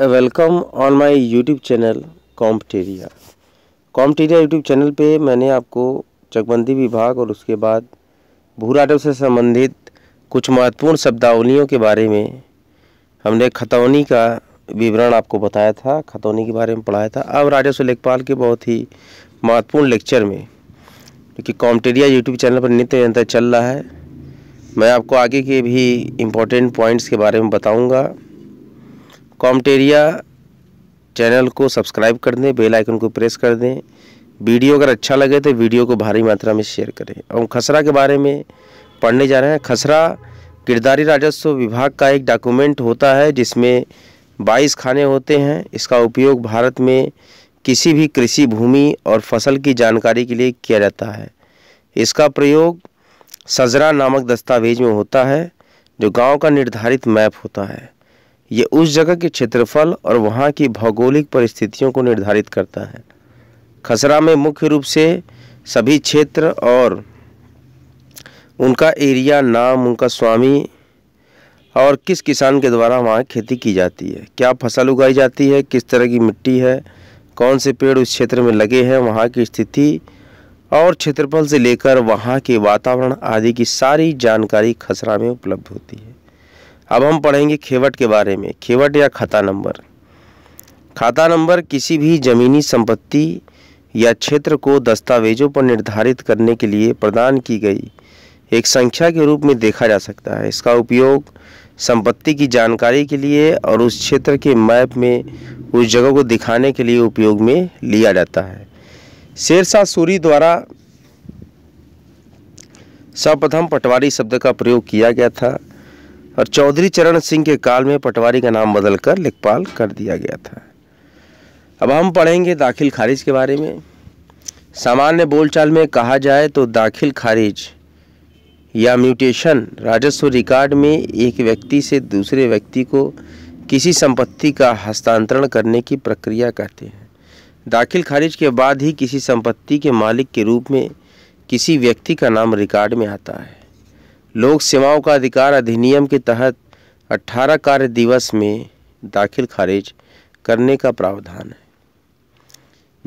welcome on my YouTube channel Competeria Competeria YouTube channel पे मैंने आपको चकबंदी विभाग और उसके बाद भू राठव से संबंधित कुछ महत्वपूर्ण शब्दावलियों के बारे में हमने खतौनी का विवरण आपको बताया था खतौनी के बारे में पढ़ाया था अब राजस्व लेखपाल के बहुत ही महत्वपूर्ण लेक्चर में क्योंकि कॉम्पटेरिया यूट्यूब चैनल पर नित्य निरंतर चल रहा है मैं आपको आगे के भी इम्पोर्टेंट पॉइंट्स के बारे में बताऊँगा कॉमटेरिया चैनल को सब्सक्राइब कर दें बेल आइकन को प्रेस कर दें वीडियो अगर अच्छा लगे तो वीडियो को भारी मात्रा में शेयर करें और खसरा के बारे में पढ़ने जा रहे हैं खसरा किरदारी राजस्व विभाग का एक डॉक्यूमेंट होता है जिसमें 22 खाने होते हैं इसका उपयोग भारत में किसी भी कृषि भूमि और फसल की जानकारी के लिए किया जाता है इसका प्रयोग सजरा नामक दस्तावेज में होता है जो गांव का निर्धारित मैप होता है ये उस जगह के क्षेत्रफल और वहाँ की भौगोलिक परिस्थितियों को निर्धारित करता है खसरा में मुख्य रूप से सभी क्षेत्र और उनका एरिया नाम उनका स्वामी और किस किसान के द्वारा वहाँ खेती की जाती है क्या फसल उगाई जाती है किस तरह की मिट्टी है कौन से पेड़ उस क्षेत्र में लगे हैं वहाँ की स्थिति और क्षेत्रफल से लेकर वहाँ के वातावरण आदि की सारी जानकारी खसरा में उपलब्ध होती है अब हम पढ़ेंगे खेवट के बारे में खेवट या खाता नंबर खाता नंबर किसी भी ज़मीनी संपत्ति या क्षेत्र को दस्तावेजों पर निर्धारित करने के लिए प्रदान की गई एक संख्या के रूप में देखा जा सकता है इसका उपयोग संपत्ति की जानकारी के लिए और उस क्षेत्र के मैप में उस जगह को दिखाने के लिए उपयोग में लिया जाता है शेरशाह सूरी द्वारा सर्वप्रथम पटवारी शब्द का प्रयोग किया गया था और चौधरी चरण सिंह के काल में पटवारी का नाम बदलकर लेखपाल कर दिया गया था अब हम पढ़ेंगे दाखिल खारिज के बारे में सामान्य बोलचाल में कहा जाए तो दाखिल खारिज या म्यूटेशन राजस्व रिकॉर्ड में एक व्यक्ति से दूसरे व्यक्ति को किसी संपत्ति का हस्तांतरण करने की प्रक्रिया कहते हैं दाखिल खारिज के बाद ही किसी संपत्ति के मालिक के रूप में किसी व्यक्ति का नाम रिकॉर्ड में आता है लोक सेवाओं का अधिकार अधिनियम के तहत 18 कार्य दिवस में दाखिल खारिज करने का प्रावधान है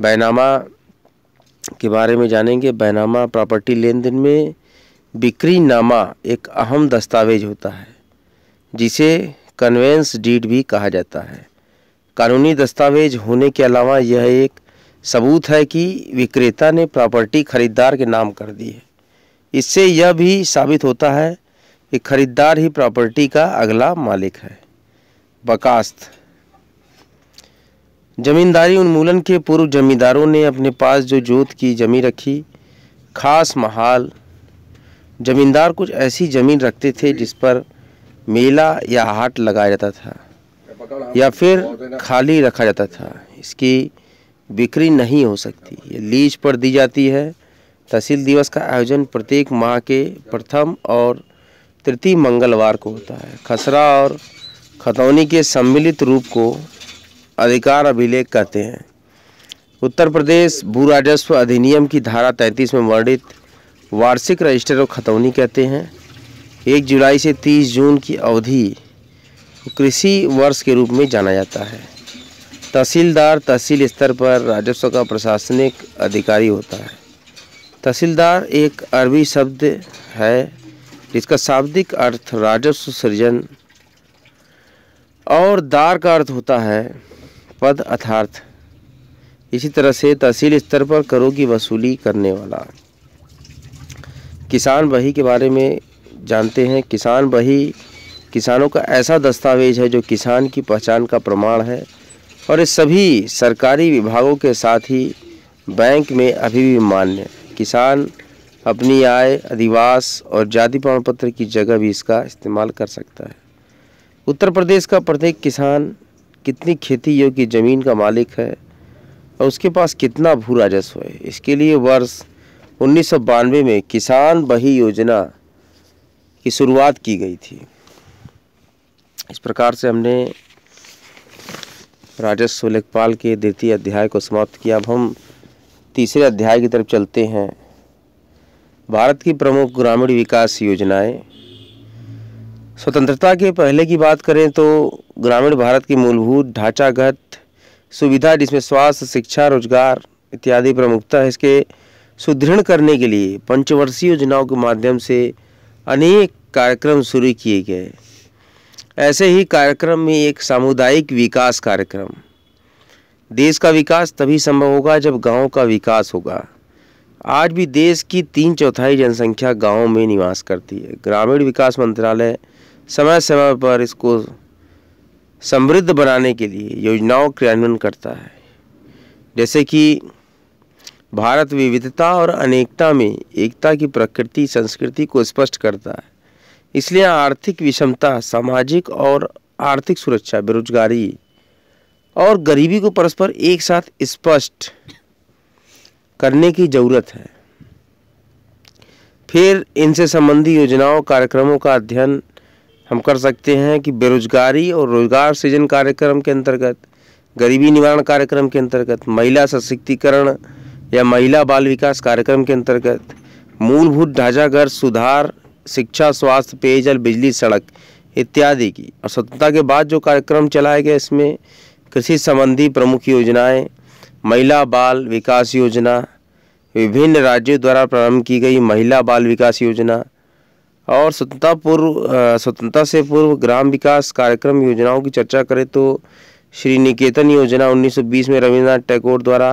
बैनामा के बारे में जानेंगे बैनामा प्रॉपर्टी लेन देन में बिक्री नामा एक अहम दस्तावेज होता है जिसे कन्वेंस डीड भी कहा जाता है कानूनी दस्तावेज होने के अलावा यह एक सबूत है कि विक्रेता ने प्रॉपर्टी खरीदार के नाम कर दी है इससे यह भी साबित होता है कि खरीदार ही प्रॉपर्टी का अगला मालिक है बकास्त जमींदारी उन्मूलन के पूर्व जमींदारों ने अपने पास जो जोत की जमी रखी खास महाल जमींदार कुछ ऐसी ज़मीन रखते थे जिस पर मेला या हाट लगाया जाता था या फिर खाली रखा जाता था इसकी बिक्री नहीं हो सकती ये लीज पर दी जाती है तहसील दिवस का आयोजन प्रत्येक माह के प्रथम और तृतीय मंगलवार को होता है खसरा और खतौनी के सम्मिलित रूप को अधिकार अभिलेख कहते हैं उत्तर प्रदेश भू राजस्व अधिनियम की धारा 33 में वर्णित वार्षिक रजिस्टर और खतौनी कहते हैं एक जुलाई से 30 जून की अवधि कृषि वर्ष के रूप में जाना जाता है तहसीलदार तहसील स्तर पर राजस्व का प्रशासनिक अधिकारी होता है तहसीलदार एक अरबी शब्द है जिसका शाब्दिक अर्थ राजस्व सृजन और दार का अर्थ होता है पद अर्थार्थ इसी तरह से तहसील स्तर पर करों की वसूली करने वाला किसान बही के बारे में जानते हैं किसान बही किसानों का ऐसा दस्तावेज है जो किसान की पहचान का प्रमाण है और ये सभी सरकारी विभागों के साथ ही बैंक में अभी भी मान्य है किसान अपनी आय अधिवास और जाति प्रमाण पत्र की जगह भी इसका इस्तेमाल कर सकता है उत्तर प्रदेश का प्रत्येक किसान कितनी खेती योग्य ज़मीन का मालिक है और उसके पास कितना भू राजस्व है इसके लिए वर्ष उन्नीस में किसान बही योजना की शुरुआत की गई थी इस प्रकार से हमने राजस्व लेखपाल के द्वितीय अध्याय को समाप्त किया अब हम तीसरे अध्याय की तरफ चलते हैं भारत की प्रमुख ग्रामीण विकास योजनाएं स्वतंत्रता के पहले की बात करें तो ग्रामीण भारत की मूलभूत ढांचागत सुविधा जिसमें स्वास्थ्य शिक्षा रोजगार इत्यादि प्रमुखता है इसके सुदृढ़ करने के लिए पंचवर्षीय योजनाओं के माध्यम से अनेक कार्यक्रम शुरू किए गए ऐसे ही कार्यक्रम में एक सामुदायिक विकास कार्यक्रम देश का विकास तभी संभव होगा जब गाँव का विकास होगा आज भी देश की तीन चौथाई जनसंख्या गाँव में निवास करती है ग्रामीण विकास मंत्रालय समय समय पर इसको समृद्ध बनाने के लिए योजनाओं क्रियान्वयन करता है जैसे कि भारत विविधता और अनेकता में एकता की प्रकृति संस्कृति को स्पष्ट करता है इसलिए आर्थिक विषमता सामाजिक और आर्थिक सुरक्षा बेरोजगारी और गरीबी को परस्पर एक साथ स्पष्ट करने की जरूरत है फिर इनसे संबंधी योजनाओं कार्यक्रमों का अध्ययन हम कर सकते हैं कि बेरोजगारी और रोजगार सृजन कार्यक्रम के अंतर्गत गरीबी निवारण कार्यक्रम के अंतर्गत महिला सशक्तिकरण या महिला बाल विकास कार्यक्रम के अंतर्गत मूलभूत ढांचागत सुधार शिक्षा स्वास्थ्य पेयजल बिजली सड़क इत्यादि की और स्वतंत्रता के बाद जो कार्यक्रम चलाए गए इसमें कृषि संबंधी प्रमुख योजनाएं महिला बाल विकास योजना विभिन्न राज्यों द्वारा प्रारंभ की गई महिला बाल विकास योजना और स्वतंत्रता पूर्व स्वतंत्रता से पूर्व ग्राम विकास कार्यक्रम योजनाओं की चर्चा करें तो श्री निकेतन योजना 1920 में रविन्द्रनाथ टैगोर द्वारा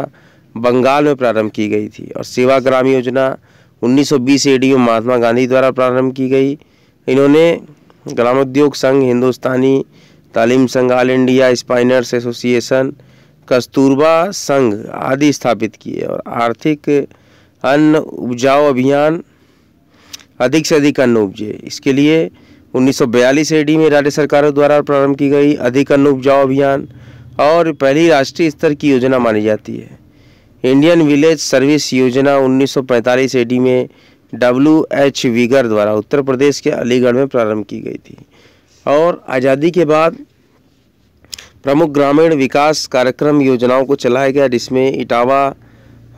बंगाल में प्रारंभ की गई थी और सेवा ग्राम योजना 1920 एडी में महात्मा गांधी द्वारा प्रारंभ की गई इन्होंने ग्रामोद्योग संघ Hindustani Talim Sangh all India spinners association Kasturba Sangh आदि स्थापित किए और आर्थिक अन्न उपजाऊ अभियान अधिक से अधिक अन्न उपजे इसके लिए 1942 एडी में राज्य सरकारों द्वारा प्रारंभ की गई अधिक अन्न उपजाऊ अभियान और पहली राष्ट्रीय स्तर की योजना मानी जाती है इंडियन विलेज सर्विस योजना 1945 एडी में डब्ल्यू एच वीगर द्वारा उत्तर प्रदेश के अलीगढ़ में प्रारंभ की गई थी और आज़ादी के बाद प्रमुख ग्रामीण विकास कार्यक्रम योजनाओं को चलाया गया जिसमें इटावा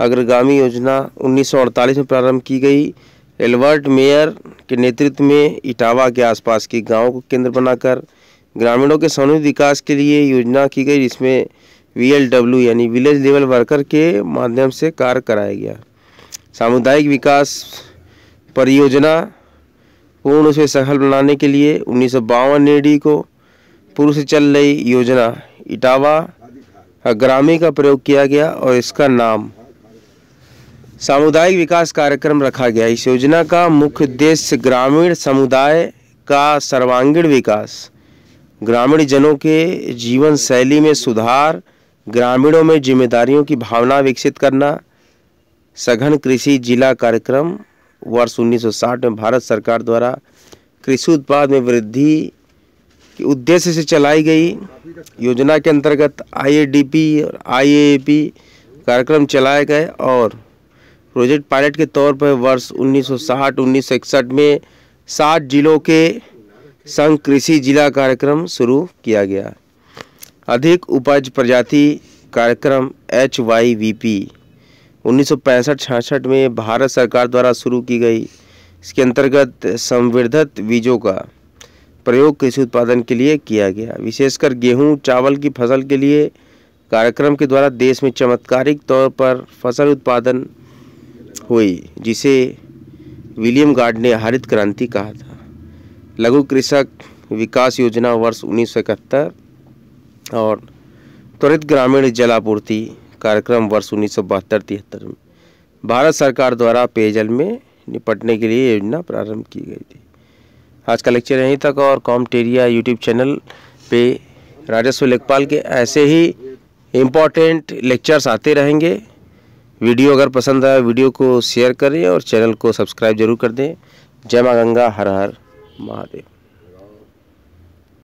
अग्रगामी योजना 1948 में प्रारंभ की गई एल्बर्ट मेयर के नेतृत्व में इटावा के आसपास के गांवों को केंद्र बनाकर ग्रामीणों के समन्वित विकास के लिए योजना की गई जिसमें वी यानी विलेज लेवल वर्कर के माध्यम से कार्य कराया गया सामुदायिक विकास परियोजना पूर्ण से सफल बनाने के लिए उन्नीस सौ बावन को पूर्व से चल रही योजना इटावा ग्रामी का प्रयोग किया गया और इसका नाम सामुदायिक विकास कार्यक्रम रखा गया इस योजना का मुख्य उद्देश्य ग्रामीण समुदाय का सर्वांगीण विकास ग्रामीण जनों के जीवन शैली में सुधार ग्रामीणों में जिम्मेदारियों की भावना विकसित करना सघन कृषि जिला कार्यक्रम वर्ष 1960 में भारत सरकार द्वारा कृषि उत्पाद में वृद्धि के उद्देश्य से चलाई गई योजना के अंतर्गत आईएडीपी और आईएएपी कार्यक्रम चलाए गए और प्रोजेक्ट पायलट के तौर पर वर्ष 1960 उन्नीस में सात जिलों के संघ कृषि जिला कार्यक्रम शुरू किया गया अधिक उपज प्रजाति कार्यक्रम एच वाई वी पी उन्नीस सौ में भारत सरकार द्वारा शुरू की गई इसके अंतर्गत संवर्धित बीजों का प्रयोग कृषि उत्पादन के लिए किया गया विशेषकर गेहूं चावल की फसल के लिए कार्यक्रम के द्वारा देश में चमत्कारिक तौर पर फसल उत्पादन हुई जिसे विलियम गार्ड ने हरित क्रांति कहा था लघु कृषक विकास योजना वर्ष उन्नीस और त्वरित ग्रामीण जलापूर्ति कार्यक्रम वर्ष उन्नीस सौ बहत्तर तिहत्तर में भारत सरकार द्वारा पेयजल में निपटने के लिए योजना प्रारंभ की गई थी आज का लेक्चर यहीं तक और कॉमटेरिया यूट्यूब चैनल पे राजस्व लेखपाल के ऐसे ही इम्पॉर्टेंट लेक्चर्स आते रहेंगे वीडियो अगर पसंद आए वीडियो को शेयर करें और चैनल को सब्सक्राइब जरूर कर दें जय माँ गंगा हर हर महादेव